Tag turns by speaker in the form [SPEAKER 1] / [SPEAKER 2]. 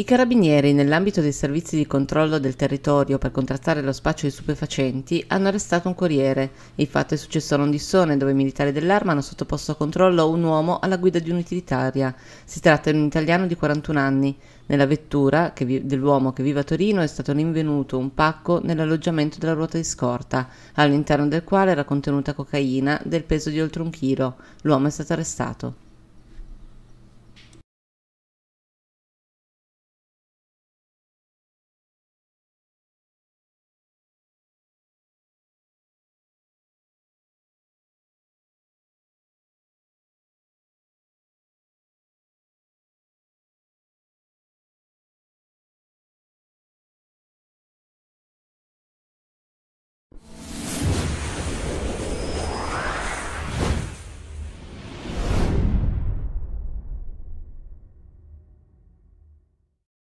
[SPEAKER 1] I carabinieri, nell'ambito dei servizi di controllo del territorio per contrastare lo spaccio di stupefacenti, hanno arrestato un corriere. Il fatto è successo a Rondissone, dove i militari dell'arma hanno sottoposto a controllo un uomo alla guida di un'utilitaria. Si tratta di un italiano di 41 anni. Nella vettura vi- dell'uomo che vive a Torino è stato rinvenuto un pacco nell'alloggiamento della ruota di scorta, all'interno del quale era contenuta cocaina del peso di oltre un chilo. L'uomo è stato arrestato.